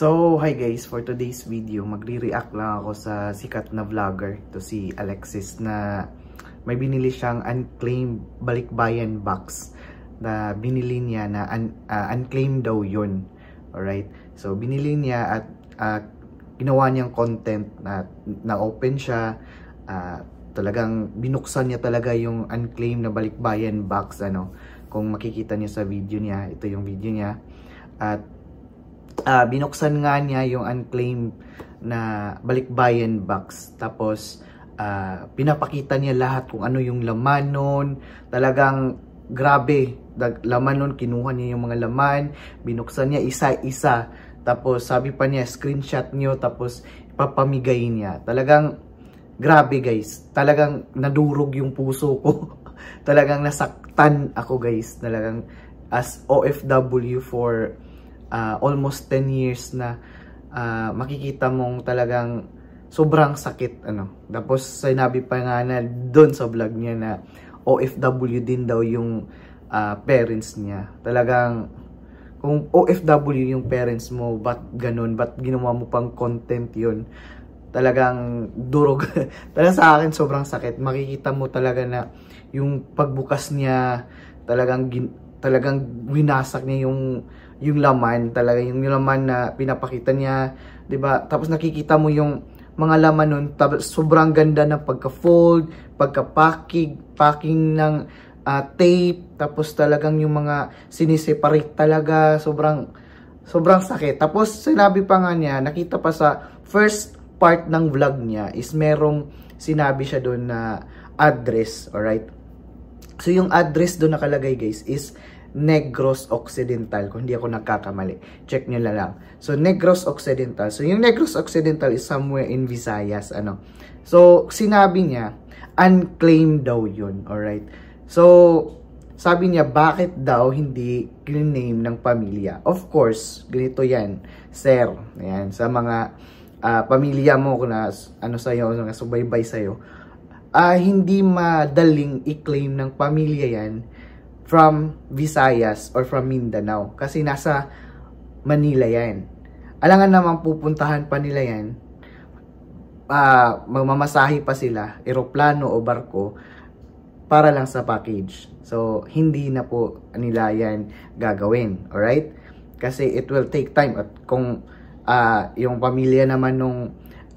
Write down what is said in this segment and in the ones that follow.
So, hi guys, for today's video, magre-react lang ako sa sikat na vlogger, to si Alexis na may binili siyang unclaimed balikbayan box na binili niya na un, uh, unclaimed daw yun. Alright, so binili niya at uh, ginawa niyang content na na-open siya, uh, talagang binuksan niya talaga yung unclaimed na balikbayan box. ano Kung makikita niyo sa video niya, ito yung video niya. At uh, binuksan nga niya yung unclaimed na balikbayan box. Tapos, uh, pinapakita niya lahat kung ano yung laman nun. Talagang grabe, dag, laman nun, kinuha niya yung mga laman, binuksan niya isa-isa. Tapos sabi pa niya, screenshot niyo, tapos ipapamigay niya. Talagang grabe guys, talagang nadurog yung puso ko. talagang nasaktan ako guys, talagang as OFW for uh, almost 10 years na uh, makikita mong talagang sobrang sakit ano. Tapos sinabi pa nga na doon sa vlog niya na OFW din daw yung uh, parents niya. Talagang kung OFW yung parents mo, but ganun? but ginawa mo pang content yun? Talagang durog. talagang sa akin sobrang sakit. Makikita mo talaga na yung pagbukas niya talagang talagang winasak niya yung yung laman talaga yung, yung laman na pinapakita niya 'di ba tapos nakikita mo yung mga laman nun sobrang ganda ng pagka-fold pagka-packing packing ng uh, tape tapos talagang yung mga siniseparate talaga sobrang sobrang sakit tapos sinabi pa nga niya nakita pa sa first part ng vlog niya is merong sinabi siya doon na address alright So, yung address doon nakalagay guys is Negros Occidental, kung hindi ako nagkakamali. Check nyo na lang. So, Negros Occidental. So, yung Negros Occidental is somewhere in Visayas, ano. So, sinabi niya, unclaimed daw yun, alright? So, sabi niya, bakit daw hindi name ng pamilya? Of course, ganito yan, sir. Ayan, sa mga uh, pamilya mo, kung na, ano sa'yo, nasubaybay sa'yo, uh, hindi madaling i-claim ng pamilya yan from Visayas or from Mindanao kasi nasa Manila yan. Alangan naman pupuntahan pa nila yan. Uh, ah, mamamasahi pa sila, eroplano o barko para lang sa package. So, hindi na po nila yan gagawin. Alright? Kasi it will take time. At kung uh, yung pamilya naman nung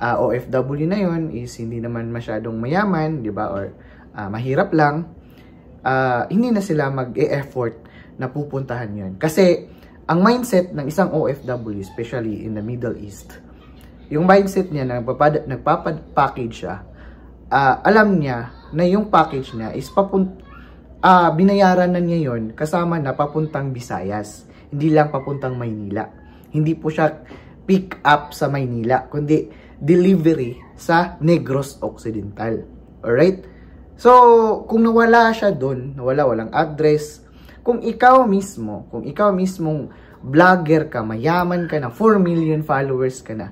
uh, ah, OFW na yon is hindi naman masyadong mayaman, 'di ba? Or uh, mahirap lang. Uh, hindi na sila mag-e-effort na pupuntahan yon. Kasi ang mindset ng isang OFW, especially in the Middle East, yung mindset niya na nagpapad, nagpapad-package siya, uh, alam niya na yung package niya is papunt uh, binayaran na niya yon kasama na papuntang Visayas, hindi lang papuntang Maynila. Hindi po siya pick up sa Maynila, kundi delivery sa Negros Occidental. Alright? So, kung nawala siya doon, nawala, walang address, kung ikaw mismo, kung ikaw mismong vlogger ka, mayaman ka na, 4 million followers ka na,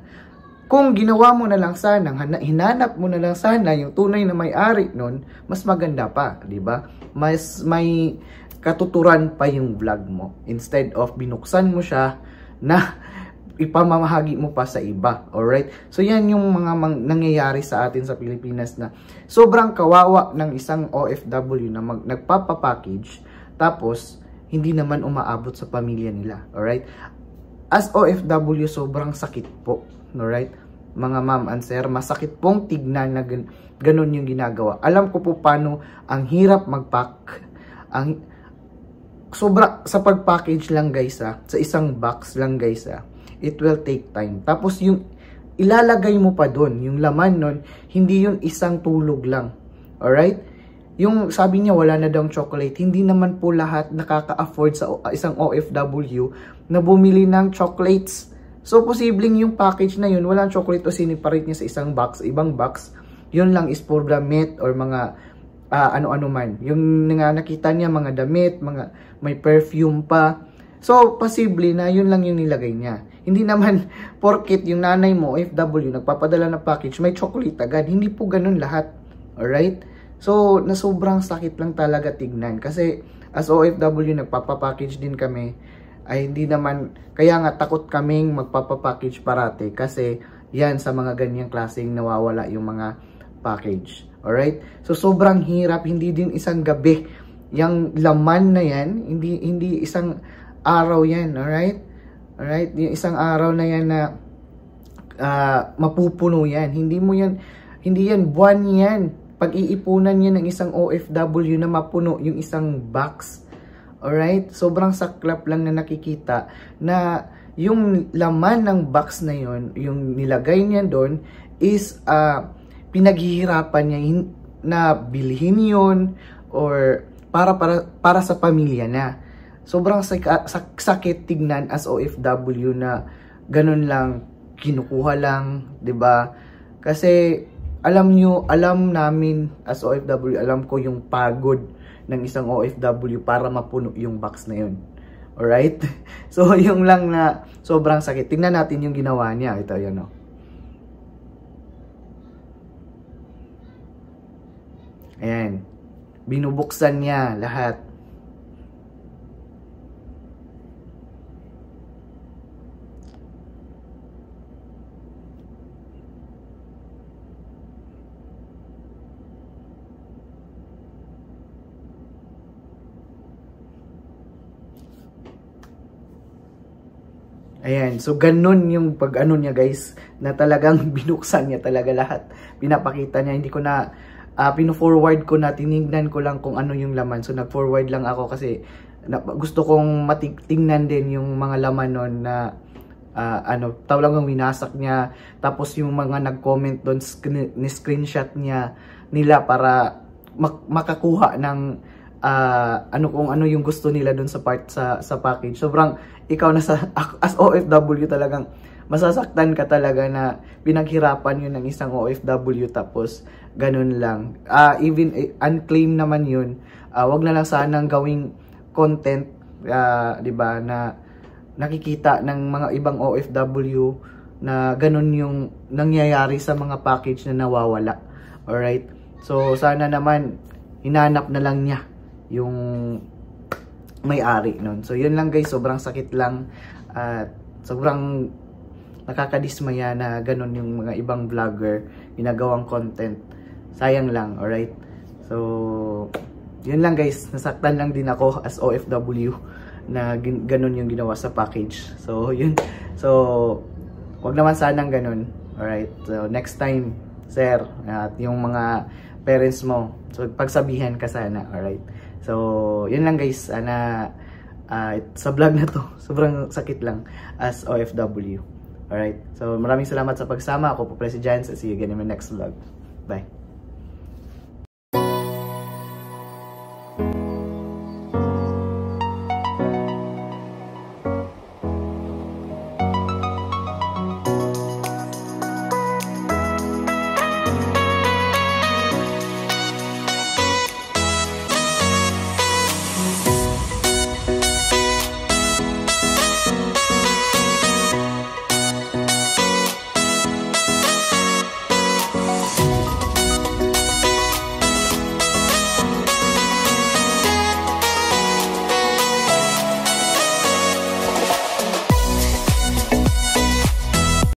kung ginawa mo na lang sana, hinanap mo na lang sana yung tunay na may-ari noon, mas maganda pa, di ba? Mas may katuturan pa yung vlog mo. Instead of binuksan mo siya na ipamamahagi mo pa sa iba. Alright? So, yan yung mga nangyayari sa atin sa Pilipinas na sobrang kawawa ng isang OFW na mag nagpapapackage tapos hindi naman umaabot sa pamilya nila. Alright? As OFW, sobrang sakit po. Alright? Mga ma'am and sir, masakit pong tignan na gan ganun yung ginagawa. Alam ko po paano ang hirap mag-pack. Ang, sobra, sa pag-package lang guys ha, ah, sa isang box lang guys ha, ah, it will take time. Tapos yung ilalagay mo pa doon, yung laman nun, hindi yung isang tulog lang. Alright? Yung sabi niya wala na daw chocolate, hindi naman po lahat nakaka-afford sa isang OFW na bumili ng chocolates. So, posibleng yung package na yun, walang chocolate o siniparate niya sa isang box, ibang box. Yun lang is for meat or mga uh, ano-ano man. Yung nga nakita niya, mga damit, mga, may perfume pa. So, posible na yun lang yung nilagay niya. Hindi naman porkit yung nanay mo, OFW, nagpapadala ng package, may chocolate agad. Hindi po ganun lahat. Alright? So, na sobrang sakit lang talaga tignan. Kasi, as OFW, nagpapapackage din kami. Ay, hindi naman, kaya nga takot kaming magpapapackage parate. Kasi, yan sa mga ganyang klaseng nawawala yung mga package. Alright? So, sobrang hirap. Hindi din isang gabi. Yung laman na yan, hindi, hindi isang araw yan, alright? Alright? Yung isang araw na yan na uh, mapupuno yan. Hindi mo yan, hindi yan buwan yan. Pag-iipunan yan ng isang OFW na mapuno yung isang box. Alright? Sobrang saklap lang na nakikita na yung laman ng box na yon, yung nilagay niya doon is uh, pinaghihirapan niya na bilhin yon or para, para, para sa pamilya na sobrang sak sakit tignan as OFW na ganun lang, kinukuha lang, 'di ba Kasi alam niyo, alam namin as OFW, alam ko yung pagod ng isang OFW para mapuno yung box na 'yon. All right? So, yung lang na sobrang sakit. Tingnan natin yung ginawa niya. Ito, yan o. Oh. Ayan. Binubuksan niya lahat. Ayan, so ganun yung pag ano niya guys, na talagang binuksan niya talaga lahat. Pinapakita niya, hindi ko na, uh, pino-forward ko na, tinignan ko lang kung ano yung laman. So nag-forward lang ako kasi na, gusto kong matingnan din yung mga laman nun na uh, ano, talagang winasak niya. Tapos yung mga nag-comment doon, ni-screenshot niya nila para mak makakuha ng uh, ano kung ano yung gusto nila doon sa part sa sa package. Sobrang ikaw na sa as OFW talagang masasaktan ka talaga na pinaghirapan yun ng isang OFW tapos ganun lang. Uh, even uh, eh, unclaim naman yun. Uh, wag na lang sanang gawing content uh, 'di ba na nakikita ng mga ibang OFW na ganun yung nangyayari sa mga package na nawawala. Alright? So, sana naman, hinanap na lang niya yung may-ari nun. So, yun lang guys. Sobrang sakit lang. At sobrang nakakadismaya na ganun yung mga ibang vlogger ginagawang content. Sayang lang, alright? So, yun lang guys. Nasaktan lang din ako as OFW na ganun yung ginawa sa package. So, yun. So, wag naman sanang ganun. Alright? So, next time, sir, at yung mga parents mo, so, pagsabihan ka sana, alright? So, yun lang guys, Ana, uh, ah, sa vlog na to, sobrang sakit lang as OFW. Alright, so maraming salamat sa pagsama. Ako po Presi Giants. See you again in my next vlog. Bye!